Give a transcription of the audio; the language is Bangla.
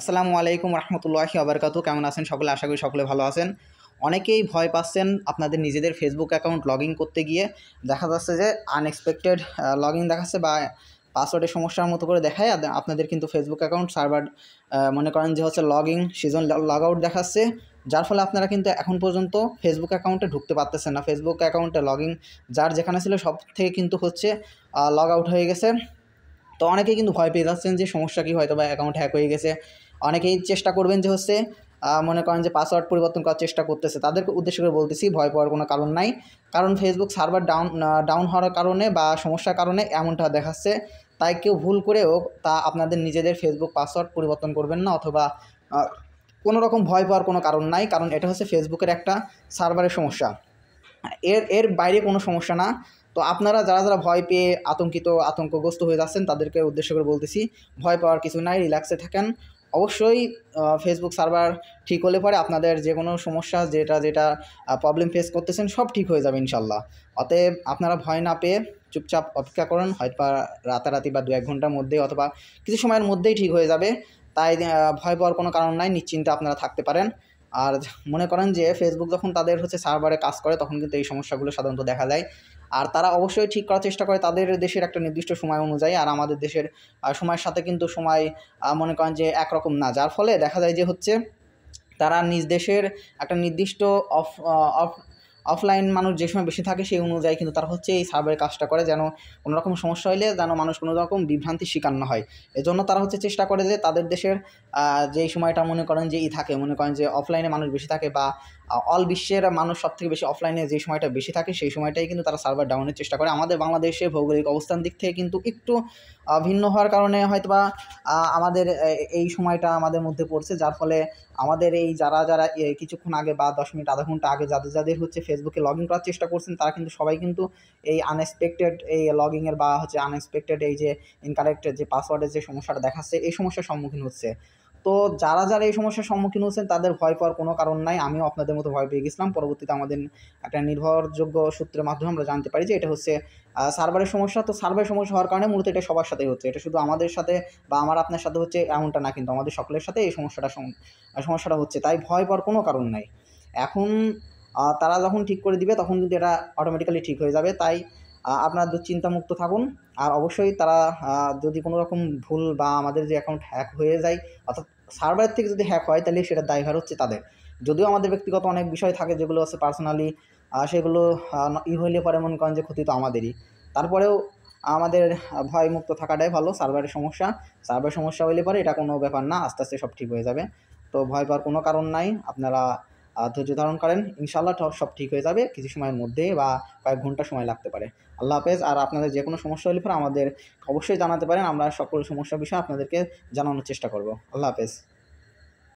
আসসালামু আলাইকুম রহমতুল্লাহ আবরকাত কেমন আছেন সকলে আশা করি সকলে ভালো আছেন অনেকেই ভয় পাচ্ছেন আপনাদের নিজেদের ফেসবুক অ্যাকাউন্ট লগ করতে গিয়ে দেখা যাচ্ছে যে আনএক্সপেক্টেড লগ দেখাচ্ছে বা পাসওয়ার্ডের সমস্যার মতো করে দেখায় আপনাদের কিন্তু ফেসবুক অ্যাকাউন্ট সার্ভার মনে করেন যে হচ্ছে log in session log out দেখাচ্ছে যার ফলে আপনারা কিন্তু এখন পর্যন্ত ফেসবুক অ্যাকাউন্টে ঢুকতে পারতেছেন না ফেসবুক অ্যাকাউন্টে লগ ইন যার যেখানে ছিল সব থেকে কিন্তু হচ্ছে লগ আউট হয়ে গেছে তো অনেকেই কিন্তু ভয় পেয়ে যাচ্ছেন যে সমস্যা কি হয়তো বা অ্যাকাউন্ট হ্যাক হয়ে গেছে অনেকেই চেষ্টা করবেন যে হচ্ছে মনে করেন যে পাসওয়ার্ড পরিবর্তন করার চেষ্টা করতেছে তাদেরকে উদ্দেশ্য করে বলতেছি ভয় পাওয়ার কোনো কারণ নাই কারণ ফেসবুক সার্ভার ডাউন ডাউন হওয়ার কারণে বা সমস্যার কারণে এমনটা দেখাচ্ছে তাই কেউ ভুল করেও তা আপনাদের নিজেদের ফেসবুক পাসওয়ার্ড পরিবর্তন করবেন না অথবা কোনো রকম ভয় পাওয়ার কোনো কারণ নাই কারণ এটা হচ্ছে ফেসবুকের একটা সার্ভারের সমস্যা এর এর বাইরে কোনো সমস্যা না তো আপনারা যারা যারা ভয় পেয়ে আতঙ্কিত আতঙ্কগ্রস্ত হয়ে যাচ্ছেন তাদেরকে উদ্দেশ্য করে বলতেছি ভয় পাওয়ার কিছু নাই রিল্যাক্সে থাকেন অবশ্যই ফেসবুক সার্ভার ঠিক হলে পরে আপনাদের যে কোনো সমস্যা যেটা যেটা প্রবলেম ফেস করতেছেন সব ঠিক হয়ে যাবে ইনশাল্লাহ অতএব আপনারা ভয় না পেয়ে চুপচাপ অপেক্ষা করুন হয়তো রাতারাতি বা দু এক ঘন্টার মধ্যে অথবা কিছু সময়ের মধ্যেই ঠিক হয়ে যাবে তাই ভয় পাওয়ার কোনো কারণ নাই নিশ্চিন্তে আপনারা থাকতে পারেন আর মনে করেন যে ফেসবুক যখন তাদের হচ্ছে সার্ভারে কাজ করে তখন কিন্তু এই সমস্যাগুলো সাধারণত দেখা যায় আর তারা অবশ্যই ঠিক করার চেষ্টা করে তাদের দেশের একটা নির্দিষ্ট সময় অনুযায়ী আর আমাদের দেশের সময়ের সাথে কিন্তু সময় মনে করেন যে একরকম না যার ফলে দেখা যায় যে হচ্ছে তারা নিজ দেশের একটা নির্দিষ্ট অফ অফ অফলাইন মানুষ যে সময় বেশি থাকে সেই অনুযায়ী কিন্তু তারা হচ্ছে এই সার্ভারের কাজটা করে যেন কোনো রকম সমস্যা হলে যেন মানুষ কোনো রকম বিভ্রান্তির শিকার না হয় এজন্য তারা হচ্ছে চেষ্টা করে যে তাদের দেশের যেই সময়টা মনে করেন যে ই থাকে মনে করেন যে অফলাইনে মানুষ বেশি থাকে বা অল বিশ্বের মানুষ সব থেকে বেশি অফলাইনে যে সময়টা বেশি থাকে সেই সময়টাই কিন্তু তারা সার্ভার ডাউনের চেষ্টা করে আমাদের বাংলাদেশে ভৌগোলিক অবস্থান দিক থেকে কিন্তু একটু ভিন্ন হওয়ার কারণে হয়তো বা আমাদের এই সময়টা আমাদের মধ্যে পড়ছে যার ফলে আমাদের এই যারা যারা কিছুক্ষণ আগে বা দশ মিনিট আধা ঘন্টা আগে যাদের যাদের হচ্ছে ফেসবুকে লগ ইন করার চেষ্টা করছেন তারা কিন্তু সবাই কিন্তু এই আনএক্সপেক্টেড এই লগিংয়ের বা হচ্ছে আনএক্সপেক্টেড এই যে ইনকারেক্টেড যে পাসওয়ার্ডের যে সমস্যাটা দেখাচ্ছে এই সমস্যার সম্মুখীন হচ্ছে তো যারা যারা এই সমস্যার সম্মুখীন হচ্ছেন তাদের ভয় পাওয়ার কোনো কারণ নাই আমিও আপনাদের মতো ভয় পেয়ে গেছিলাম পরবর্তীতে আমাদের একটা নির্ভরযোগ্য সূত্রের মাধ্যমে আমরা জানতে পারি যে এটা হচ্ছে সার্ভারের সমস্যা তো সার্ভারের সমস্যা হওয়ার কারণে মূলত এটা সবার সাথেই হচ্ছে এটা শুধু আমাদের সাথে বা আমার আপনার সাথে হচ্ছে এমনটা না কিন্তু আমাদের সকলের সাথে এই সমস্যাটা সমস্যাটা হচ্ছে তাই ভয় পাওয়ার কোনো কারণ নাই এখন তারা যখন ঠিক করে দিবে তখন কিন্তু এটা অটোমেটিক্যালি ঠিক হয়ে যাবে তাই আপনারা চিন্তামুক্ত থাকুন আর অবশ্যই তারা যদি কোনো রকম ভুল বা আমাদের যে অ্যাকাউন্ট হ্যাক হয়ে যায় অর্থাৎ সার্ভারের থেকে যদি হ্যাক হয় তাহলে সেটা দায়ভার হচ্ছে তাদের যদিও আমাদের ব্যক্তিগত অনেক বিষয় থাকে যেগুলো হচ্ছে পার্সোনালি সেগুলো ই হইলে পরে মনে করেন যে ক্ষতি তো আমাদেরই তারপরেও আমাদের ভয় মুক্ত থাকাটাই ভালো সার্ভারের সমস্যা সার্ভার সমস্যা হইলে পরে এটা কোনো ব্যাপার না আস্তে আস্তে সব ঠিক হয়ে যাবে তো ভয় পাওয়ার কোনো কারণ নাই আপনারা ধৈর্য ধারণ করেন ইনশাল্লাহ সব ঠিক হয়ে যাবে কিছু সময়ের মধ্যে বা কয়েক ঘন্টা সময় লাগতে পারে আল্লাহ হাফেজ আর আপনাদের যে কোনো সমস্যা হলে পরে আমাদের অবশ্যই জানাতে পারেন আমরা সকল সমস্যা বিষয়ে আপনাদেরকে জানানোর চেষ্টা করব আল্লাহ হাফেজ